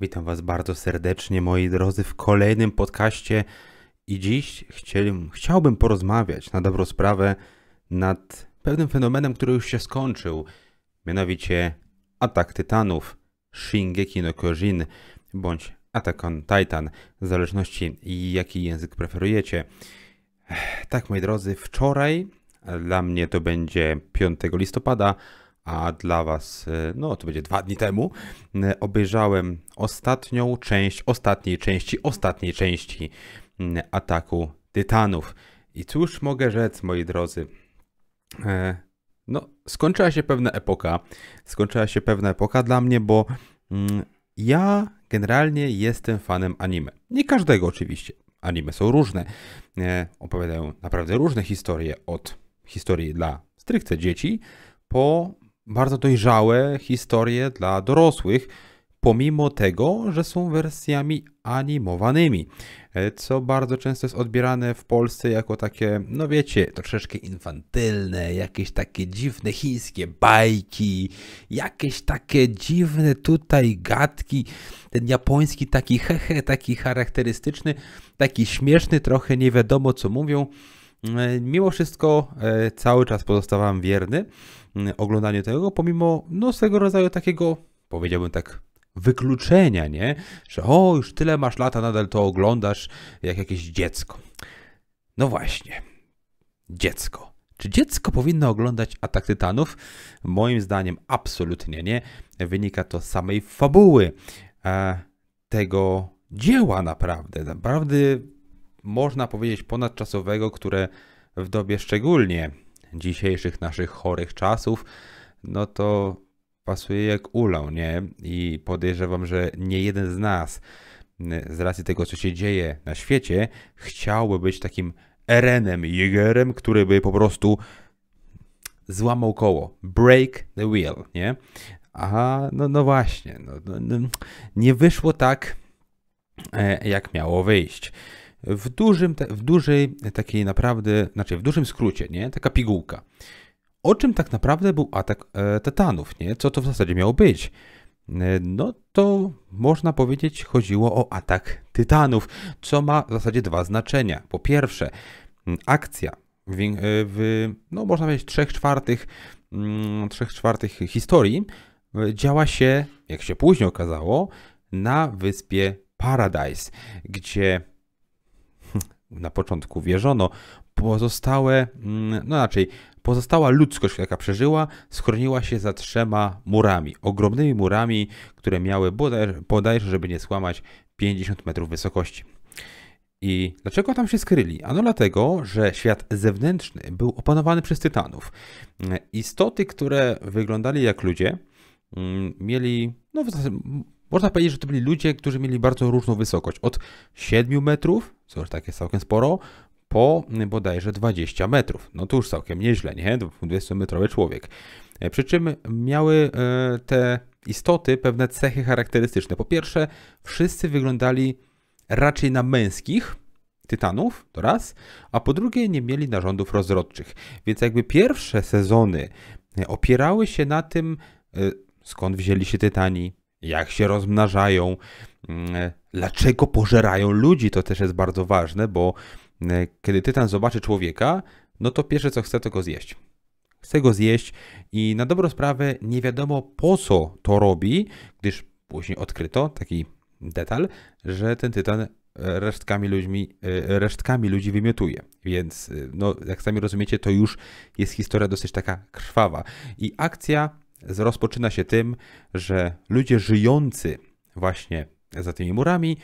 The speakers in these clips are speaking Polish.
Witam Was bardzo serdecznie, moi drodzy, w kolejnym podcaście. I dziś chciałbym porozmawiać na dobrą sprawę nad pewnym fenomenem, który już się skończył, mianowicie atak tytanów Shingeki no Kyojin bądź Attack on Titan, w zależności jaki język preferujecie. Tak, moi drodzy, wczoraj, dla mnie to będzie 5 listopada, a dla Was, e, no to będzie dwa dni temu, e, obejrzałem ostatnią część, ostatniej części, ostatniej części mm, ataku Tytanów. I cóż mogę rzec, moi drodzy? E, no, skończyła się pewna epoka. Skończyła się pewna epoka dla mnie, bo mm, ja generalnie jestem fanem anime. Nie każdego oczywiście. Anime są różne. Opowiadają naprawdę różne historie od historii dla stricte dzieci po bardzo dojrzałe historie dla dorosłych, pomimo tego, że są wersjami animowanymi, e, co bardzo często jest odbierane w Polsce jako takie, no wiecie, troszeczkę infantylne, jakieś takie dziwne chińskie bajki, jakieś takie dziwne tutaj gadki, ten japoński taki hehe, taki charakterystyczny, taki śmieszny, trochę nie wiadomo co mówią. E, mimo wszystko e, cały czas pozostawałem wierny Mm, oglądanie tego, pomimo no, swego rodzaju takiego, powiedziałbym tak, wykluczenia, nie? Że o, już tyle masz lata, nadal to oglądasz jak jakieś dziecko. No właśnie, dziecko. Czy dziecko powinno oglądać Atak Tytanów? Moim zdaniem absolutnie nie. Wynika to z samej fabuły e, tego dzieła naprawdę. Naprawdę można powiedzieć ponadczasowego, które w dobie szczególnie dzisiejszych naszych chorych czasów, no to pasuje jak ulał, nie? I podejrzewam, że nie jeden z nas z racji tego, co się dzieje na świecie, chciałby być takim Erenem, Jägerem, który by po prostu złamał koło. Break the wheel, nie? Aha, no, no właśnie. No, no, no nie wyszło tak, e, jak miało wyjść w dużym, w dużej takiej naprawdę, znaczy w dużym skrócie, nie? Taka pigułka. O czym tak naprawdę był atak e, Tetanów, nie? Co to w zasadzie miało być? E, no to można powiedzieć chodziło o atak tytanów, co ma w zasadzie dwa znaczenia. Po pierwsze, akcja w, e, w no można powiedzieć, trzech czwartych, trzech czwartych historii e, działa się, jak się później okazało, na wyspie Paradise, gdzie na początku wierzono, pozostałe, mm, no raczej, pozostała ludzkość, jaka przeżyła, schroniła się za trzema murami, ogromnymi murami, które miały bodajże, żeby nie skłamać, 50 metrów wysokości. I dlaczego tam się skryli? Ano dlatego, że świat zewnętrzny był opanowany przez tytanów. Istoty, które wyglądali jak ludzie, mm, mieli, no można powiedzieć, że to byli ludzie, którzy mieli bardzo różną wysokość. Od 7 metrów, co już tak jest całkiem sporo, po bodajże 20 metrów. No to już całkiem nieźle, nie? 20-metrowy człowiek. E, przy czym miały e, te istoty pewne cechy charakterystyczne. Po pierwsze, wszyscy wyglądali raczej na męskich tytanów, to raz, a po drugie nie mieli narządów rozrodczych. Więc jakby pierwsze sezony e, opierały się na tym, skąd wzięli się tytani, jak się rozmnażają, mm, dlaczego pożerają ludzi. To też jest bardzo ważne, bo mm, kiedy tytan zobaczy człowieka, no to pierwsze co chce, to go zjeść. Chce go zjeść i na dobrą sprawę nie wiadomo po co to robi, gdyż później odkryto taki detal, że ten tytan e, resztkami, ludźmi, e, resztkami ludzi wymiotuje. Więc, e, no, jak sami rozumiecie, to już jest historia dosyć taka krwawa. I akcja rozpoczyna się tym, że ludzie żyjący właśnie za tymi murami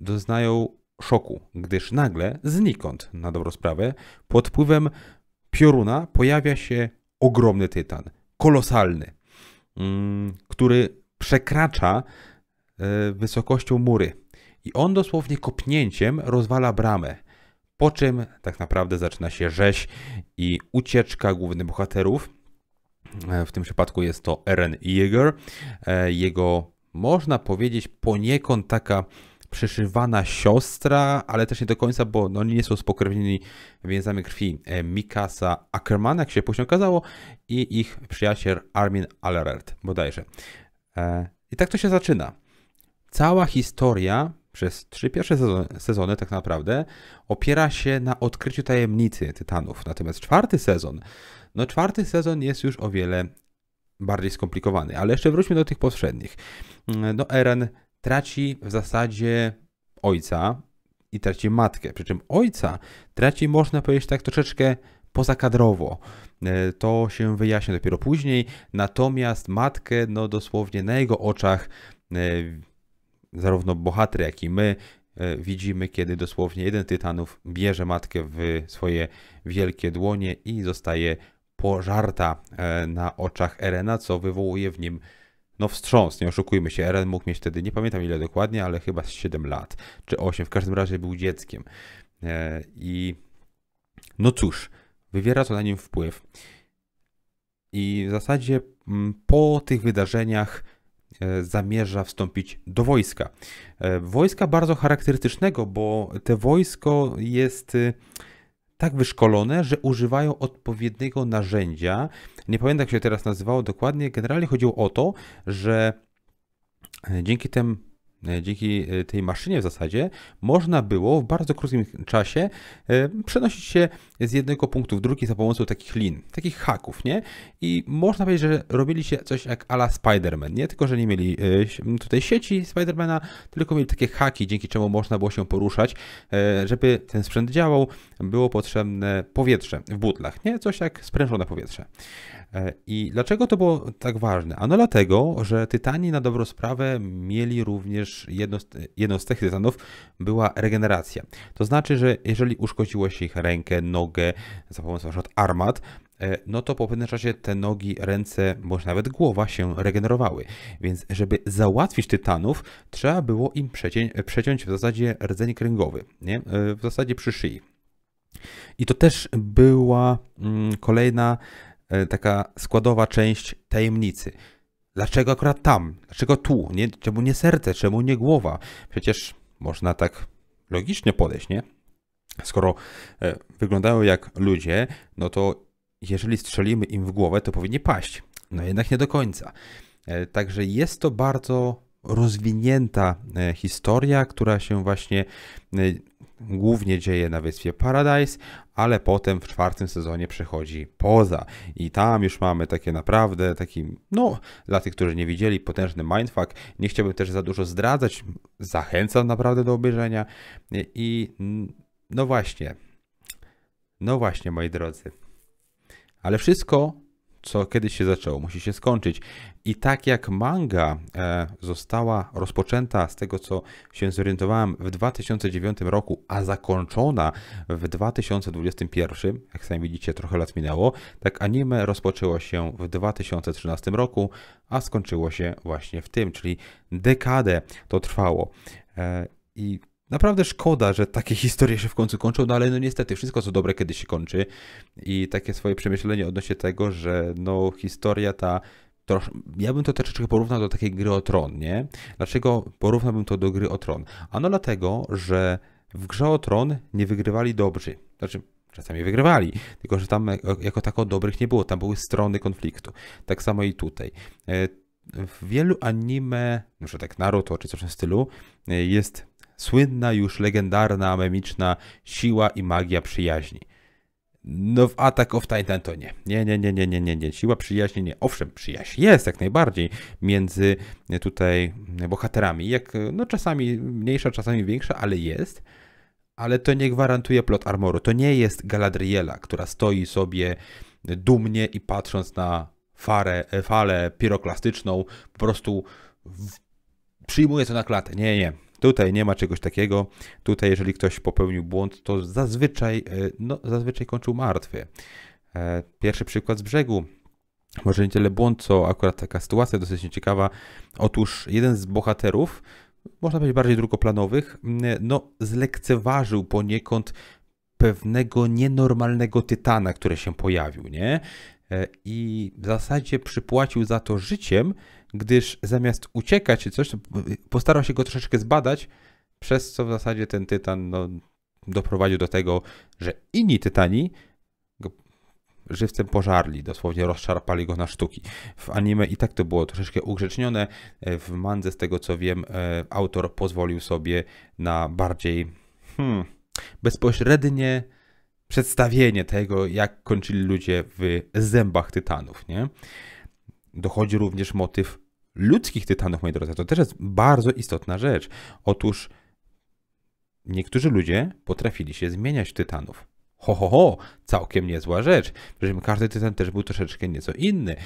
doznają szoku, gdyż nagle znikąd, na dobrą sprawę, pod wpływem pioruna pojawia się ogromny tytan, kolosalny, mm, który przekracza e, wysokością mury. I on dosłownie kopnięciem rozwala bramę. Po czym tak naprawdę zaczyna się rzeź i ucieczka głównych bohaterów, E, w tym przypadku jest to Eren Yeager. E, jego, można powiedzieć, poniekąd taka przyszywana siostra, ale też nie do końca, bo no, nie są spokrewnieni więzami krwi e, Mikasa Ackerman, jak się później okazało, i ich przyjaciel Armin Allerert bodajże. I tak to się zaczyna. Cała historia przez trzy pierwsze sezony, sezony tak naprawdę opiera się na odkryciu tajemnicy Tytanów. Natomiast czwarty sezon, no czwarty sezon jest już o wiele bardziej skomplikowany, ale jeszcze wróćmy do tych poprzednich. No Eren traci w zasadzie ojca i traci matkę, przy czym ojca traci można powiedzieć tak troszeczkę pozakadrowo. E, to się wyjaśnia dopiero później, natomiast matkę no dosłownie na jego oczach e, zarówno bohater, jak i my e, widzimy, kiedy dosłownie jeden tytanów bierze matkę w swoje wielkie dłonie i zostaje pożarta e, na oczach Erena, co wywołuje w nim no wstrząs, nie oszukujmy się, Eren mógł mieć wtedy, nie pamiętam ile dokładnie, ale chyba 7 lat, czy 8, w każdym razie był dzieckiem. E, I no cóż, wywiera to na nim wpływ. I w zasadzie mm, po tych wydarzeniach E, zamierza wstąpić do wojska. E, wojska bardzo charakterystycznego, bo te wojsko jest y, tak wyszkolone, że używają odpowiedniego narzędzia. Nie pamiętam, jak się teraz nazywało dokładnie. Generalnie chodziło o to, że e, dzięki tym E, dzięki e, tej maszynie w zasadzie można było w bardzo krótkim czasie e, przenosić się z jednego punktu w drugi za pomocą takich lin, takich haków, nie? I można powiedzieć, że robili się coś jak ala Spider-Man, nie? Tylko, że nie mieli tutaj sieci Spidermana, tylko mieli takie haki, dzięki czemu można było się poruszać. Żeby ten sprzęt działał, było potrzebne powietrze w butlach, nie? Coś jak sprężone powietrze. I dlaczego to było tak ważne? Ano dlatego, że Tytani na dobrą sprawę mieli również również jedno z, jedną z tych tytanów była regeneracja. To znaczy, że jeżeli uszkodziło się ich rękę, nogę za pomocą np. armat, e, no to po pewnym czasie te nogi, ręce, może nawet głowa się regenerowały. Więc żeby załatwić tytanów, trzeba było im przeciąć, przeciąć w zasadzie rdzeń kręgowy, nie? E, w zasadzie przy szyi. I to też była mm, kolejna e, taka składowa część tajemnicy. Dlaczego akurat tam? Dlaczego tu? Nie, czemu nie serce? Czemu nie głowa? Przecież można tak logicznie podejść, nie? Skoro e, wyglądają jak ludzie, no to jeżeli strzelimy im w głowę, to powinni paść. No jednak nie do końca. E, także jest to bardzo rozwinięta e, historia, która się właśnie e, głównie dzieje na wyspie Paradise, ale potem w czwartym sezonie przechodzi poza. I tam już mamy takie naprawdę, taki, no, dla tych, którzy nie widzieli, potężny mindfuck. Nie chciałbym też za dużo zdradzać. Zachęcam naprawdę do obejrzenia. E, I no właśnie, no właśnie, moi drodzy. Ale wszystko co kiedyś się zaczęło, musi się skończyć. I tak jak manga e, została rozpoczęta, z tego co się zorientowałem, w 2009 roku, a zakończona w 2021, jak sami widzicie, trochę lat minęło, tak anime rozpoczęło się w 2013 roku, a skończyło się właśnie w tym, czyli dekadę to trwało. E, I Naprawdę szkoda, że takie historie się w końcu kończą, no ale no niestety wszystko co dobre kiedyś się kończy i takie swoje przemyślenie odnośnie tego, że no historia ta trosz... ja bym to troszeczkę porównał do takiej gry o tron, nie? Dlaczego porównałbym to do gry o tron? Ano dlatego, że w grze o tron nie wygrywali dobrzy. Znaczy, czasami wygrywali, tylko że tam jako tako dobrych nie było, tam były strony konfliktu. Tak samo i tutaj. E, w wielu anime, no przykład tak Naruto czy coś w tym stylu, e, jest słynna już legendarna memiczna siła i magia przyjaźni. No w Attack of Titan to nie. Nie, nie, nie, nie, nie, nie, nie. Siła przyjaźni nie. Owszem, przyjaźń jest jak najbardziej między tutaj bohaterami. Jak, no czasami mniejsza, czasami większa, ale jest. Ale to nie gwarantuje plot armoru. To nie jest Galadriela, która stoi sobie dumnie i patrząc na farę, falę piroklastyczną po prostu w... przyjmuje to na klatę. Nie, nie. Tutaj nie ma czegoś takiego. Tutaj, jeżeli ktoś popełnił błąd, to zazwyczaj, e, no, zazwyczaj kończył martwy. E, pierwszy przykład z brzegu. Może nie tyle błąd, co akurat taka sytuacja dosyć ciekawa. Otóż jeden z bohaterów, można powiedzieć bardziej drugoplanowych, no, zlekceważył poniekąd pewnego nienormalnego tytana, który się pojawił, nie? E, i w zasadzie przypłacił za to życiem, gdyż zamiast uciekać czy coś, postarał się go troszeczkę zbadać, przez co w zasadzie ten tytan no, doprowadził do tego, że inni tytani go żywcem pożarli, dosłownie rozszarpali go na sztuki. W anime i tak to było troszeczkę ugrzecznione. E, w mandze, z tego co wiem, e, autor pozwolił sobie na bardziej hmm, bezpośrednie przedstawienie tego, jak kończyli ludzie w zębach tytanów. Nie? Dochodzi również motyw ludzkich tytanów, moi drodzy. To też jest bardzo istotna rzecz. Otóż niektórzy ludzie potrafili się zmieniać w tytanów. Ho, ho, ho, całkiem niezła rzecz. Przy każdy tytan też był troszeczkę nieco inny.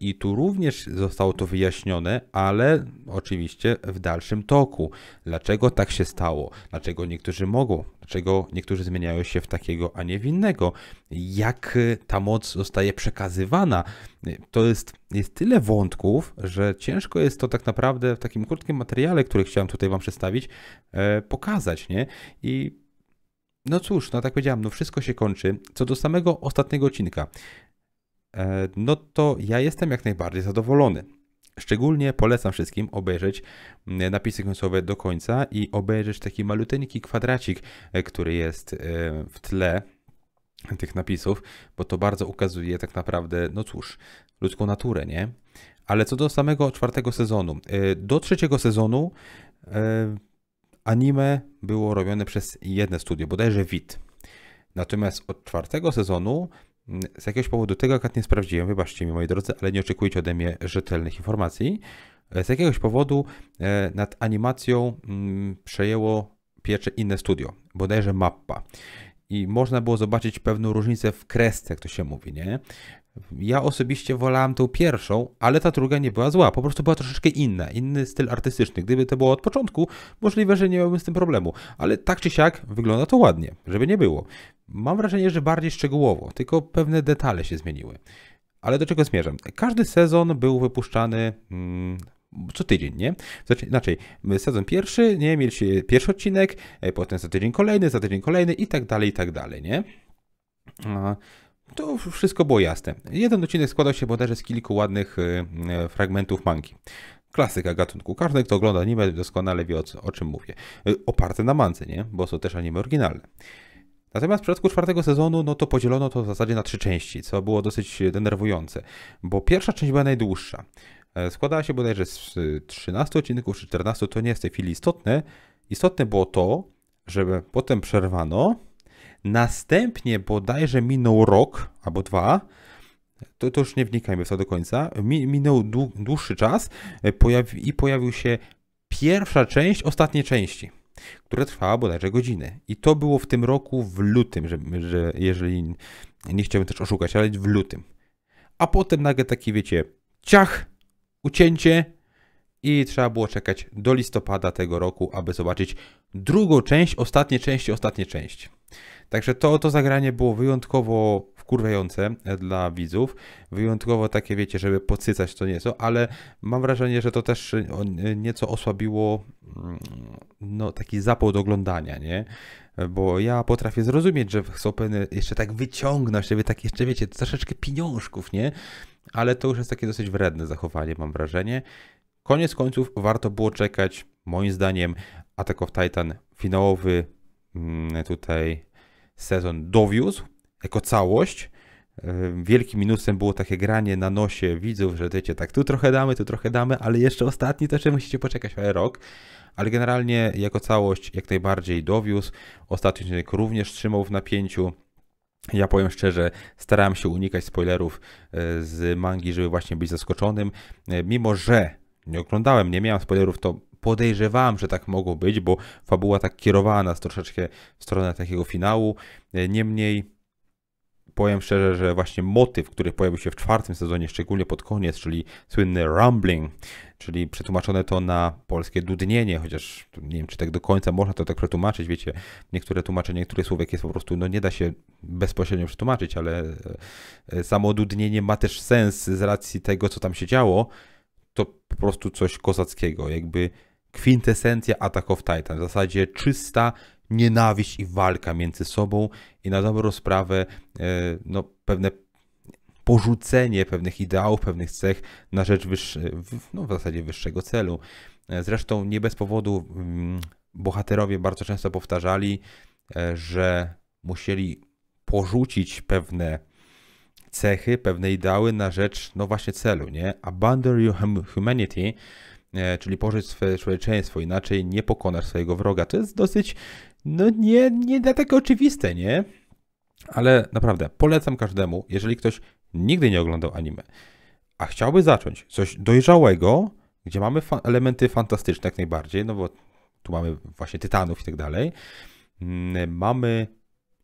I tu również zostało to wyjaśnione, ale oczywiście w dalszym toku. Dlaczego tak się stało? Dlaczego niektórzy mogą? Dlaczego niektórzy zmieniają się w takiego, a nie w innego? Jak y, ta moc zostaje przekazywana? To jest, jest tyle wątków, że ciężko jest to tak naprawdę w takim krótkim materiale, który chciałem tutaj Wam przedstawić, e, pokazać, nie? I no cóż, no tak powiedziałem, no wszystko się kończy. Co do samego ostatniego odcinka, e, no to ja jestem jak najbardziej zadowolony. Szczególnie polecam wszystkim obejrzeć mm, napisy końcowe do końca i obejrzeć taki maluteńki kwadracik, e, który jest e, w tle tych napisów, bo to bardzo ukazuje tak naprawdę, no cóż, ludzką naturę, nie? Ale co do samego czwartego sezonu, do trzeciego sezonu anime było robione przez jedne studio, bodajże WIT. Natomiast od czwartego sezonu mm, z jakiegoś powodu tego akurat nie sprawdziłem, wybaczcie mi moi drodzy, ale nie oczekujcie ode mnie rzetelnych informacji. E, z jakiegoś powodu e, nad animacją mm, przejęło pierwsze inne studio, bodajże Mappa. I można było zobaczyć pewną różnicę w kresce, jak to się mówi, nie? Ja osobiście wolałem tą pierwszą, ale ta druga nie była zła, po prostu była troszeczkę inna, inny styl artystyczny. Gdyby to było od początku, możliwe, że nie miałbym z tym problemu, ale tak czy siak wygląda to ładnie, żeby nie było. Mam wrażenie, że bardziej szczegółowo, tylko pewne detale się zmieniły. Ale do czego zmierzam? Każdy sezon był wypuszczany hmm, co tydzień, nie? Znaczy, inaczej, sezon pierwszy, nie? Mieliście pierwszy odcinek, e, potem za tydzień kolejny, za tydzień kolejny i tak dalej, i tak dalej, nie? to wszystko było jasne. Jeden odcinek składał się bodajże z kilku ładnych y, y, fragmentów manki. Klasyka gatunku. Każdy, kto ogląda anime, doskonale wie o, o czym mówię. Y, oparte na mance, nie? Bo są też anime oryginalne. Natomiast w przypadku czwartego sezonu, no to podzielono to w zasadzie na trzy części, co było dosyć denerwujące, bo pierwsza część była najdłuższa. E, składała się bodajże z 13 odcinków czy 14, to nie jest w tej chwili istotne. Istotne było to, że potem przerwano Następnie bodajże minął rok albo dwa, to, to już nie wnikajmy w to do końca, minął dłuższy czas e, pojawi, i pojawił się pierwsza część ostatniej części, która trwała bodajże godzinę. I to było w tym roku w lutym, że, że jeżeli nie chciałbym też oszukać, ale w lutym. A potem nagle taki, wiecie, ciach, ucięcie i trzeba było czekać do listopada tego roku, aby zobaczyć drugą część, ostatnie części, ostatnie części. Także to, to zagranie było wyjątkowo wkurwiające e, dla widzów. Wyjątkowo takie, wiecie, żeby podsycać to nieco, ale mam wrażenie, że to też e, e, nieco osłabiło mm, no, taki zapał do oglądania, nie? Bo ja potrafię zrozumieć, że chcą pewne jeszcze tak wyciągnąć, żeby tak jeszcze, wiecie, troszeczkę pieniążków, nie? Ale to już jest takie dosyć wredne zachowanie, mam wrażenie. Koniec końców warto było czekać, moim zdaniem, Attack of Titan finałowy mm, tutaj sezon dowiózł jako całość. Wielkim minusem było takie granie na nosie widzów, że wiecie, tak tu trochę damy, tu trochę damy, ale jeszcze ostatni też musicie poczekać ale rok. Ale generalnie jako całość jak najbardziej dowiózł. Ostatni odcinek również trzymał w napięciu. Ja powiem szczerze, starałem się unikać spoilerów y, z mangi, żeby właśnie być zaskoczonym. Y, mimo, że nie oglądałem, nie miałem spoilerów, to podejrzewałem, że tak mogło być, bo fabuła tak kierowała nas troszeczkę w stronę takiego finału. Niemniej powiem szczerze, że właśnie motyw, który pojawił się w czwartym sezonie, szczególnie pod koniec, czyli słynny rumbling, czyli przetłumaczone to na polskie dudnienie, chociaż nie wiem, czy tak do końca można to tak przetłumaczyć, wiecie, niektóre tłumaczenie, niektórych słówek jest po prostu, no nie da się bezpośrednio przetłumaczyć, ale e, e, samo dudnienie ma też sens z racji tego, co tam się działo, to po prostu coś kozackiego, jakby kwintesencja Attack of Titan. W zasadzie czysta nienawiść i walka między sobą i na dobrą sprawę e, no, pewne porzucenie pewnych ideałów, pewnych cech na rzecz wyższy, no, w zasadzie wyższego celu. E, zresztą nie bez powodu mm, bohaterowie bardzo często powtarzali, e, że musieli porzucić pewne cechy, pewne ideały na rzecz, no właśnie celu, nie? Abandon your humanity E, czyli pożyć swoje człowieczeństwo, inaczej nie pokonasz swojego wroga. To jest dosyć, no nie, nie dla oczywiste, nie? Ale naprawdę, polecam każdemu, jeżeli ktoś nigdy nie oglądał anime, a chciałby zacząć coś dojrzałego, gdzie mamy fa elementy fantastyczne jak najbardziej, no bo tu mamy właśnie tytanów i tak dalej, mm, mamy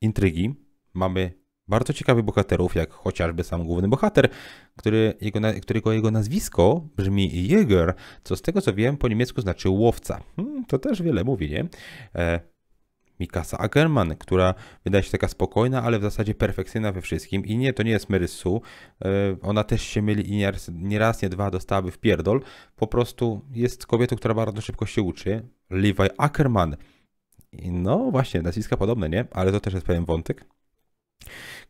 intrygi, mamy bardzo ciekawych bohaterów, jak chociażby sam główny bohater, który jego, którego jego nazwisko brzmi Jäger, co z tego co wiem po niemiecku znaczy łowca. Hmm, to też wiele mówi, nie? E, Mikasa Ackerman, która wydaje się taka spokojna, ale w zasadzie perfekcyjna we wszystkim. I nie, to nie jest Mary Sue. E, ona też się myli i nie raz, nie, nie dwa dostałaby w pierdol. Po prostu jest kobietą, która bardzo szybko się uczy. Levi Ackerman. No właśnie, nazwiska podobne, nie? Ale to też jest pewien wątek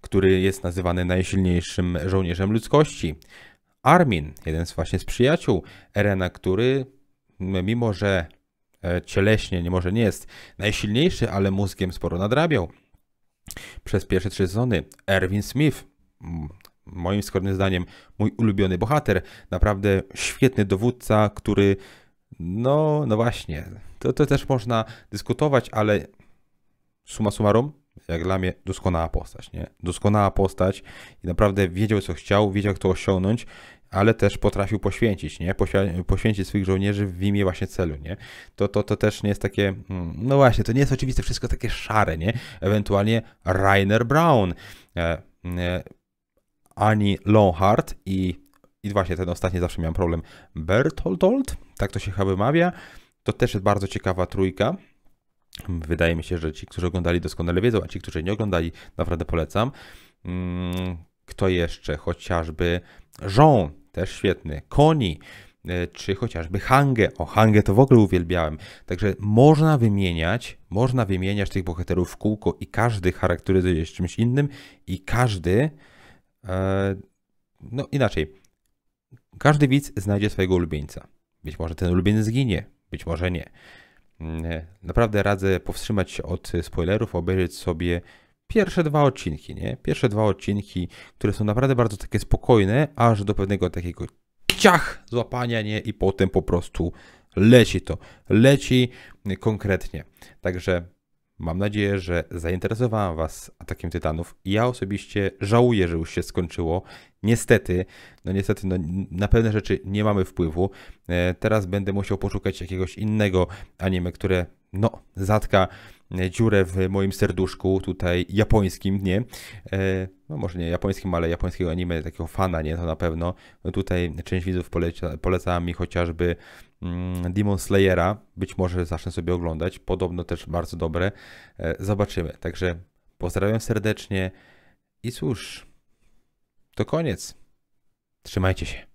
który jest nazywany najsilniejszym żołnierzem ludzkości. Armin, jeden z właśnie z przyjaciół Erena, który mimo, że e, cieleśnie może nie jest najsilniejszy, ale mózgiem sporo nadrabiał. Przez pierwsze trzy sezony Erwin Smith, moim skromnym zdaniem mój ulubiony bohater, naprawdę świetny dowódca, który no, no właśnie, to, to też można dyskutować, ale suma summarum jak dla mnie doskonała postać, nie? Doskonała postać i naprawdę wiedział co chciał, wiedział kto osiągnąć, ale też potrafił poświęcić, nie? Poświęcić swoich żołnierzy w imię właśnie celu, nie? To, to, to też nie jest takie, mm, no właśnie, to nie jest oczywiste wszystko takie szare, nie? Ewentualnie Rainer Brown, e, e, Ani Longhart i, i właśnie ten ostatni zawsze miałem problem, Bertoldold, tak to się chyba wymawia, to też jest bardzo ciekawa trójka, Wydaje mi się, że ci, którzy oglądali, doskonale wiedzą, a ci, którzy nie oglądali, naprawdę polecam. Mm, kto jeszcze? Chociażby Jean, też świetny. Koni, e, czy chociażby Hangę. O, Hangę to w ogóle uwielbiałem. Także można wymieniać, można wymieniać tych bohaterów w kółko i każdy charakteryzuje się czymś innym i każdy, e, no inaczej, każdy widz znajdzie swojego ulubieńca. Być może ten ulubieniec zginie, być może nie. Mm, e, naprawdę radzę powstrzymać się od e, spoilerów, obejrzeć sobie pierwsze dwa odcinki, nie? Pierwsze dwa odcinki, które są naprawdę bardzo takie spokojne, aż do pewnego takiego ciach złapania, nie? I potem po prostu leci to. Leci konkretnie. Także Mam nadzieję, że zainteresowałem Was atakiem Tytanów. Ja osobiście żałuję, że już się skończyło. Niestety, no niestety, no, na pewne rzeczy nie mamy wpływu. E, teraz będę musiał poszukać jakiegoś innego anime, które, no, zatka e, dziurę w moim serduszku, tutaj japońskim, nie? E, no może nie japońskim, ale japońskiego anime, takiego fana, nie? To na pewno. No tutaj część widzów poleca, polecała mi chociażby Mm, Demon Slayera. Być może zacznę sobie oglądać. Podobno też bardzo dobre. E, zobaczymy. Także pozdrawiam serdecznie. I cóż, to koniec. Trzymajcie się.